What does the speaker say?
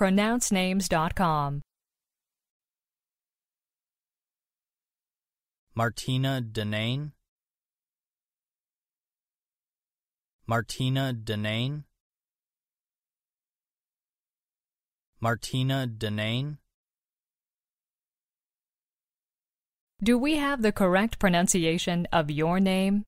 pronouncenames.com. Martina Denane Martina Denane Martina Denane Do we have the correct pronunciation of your name?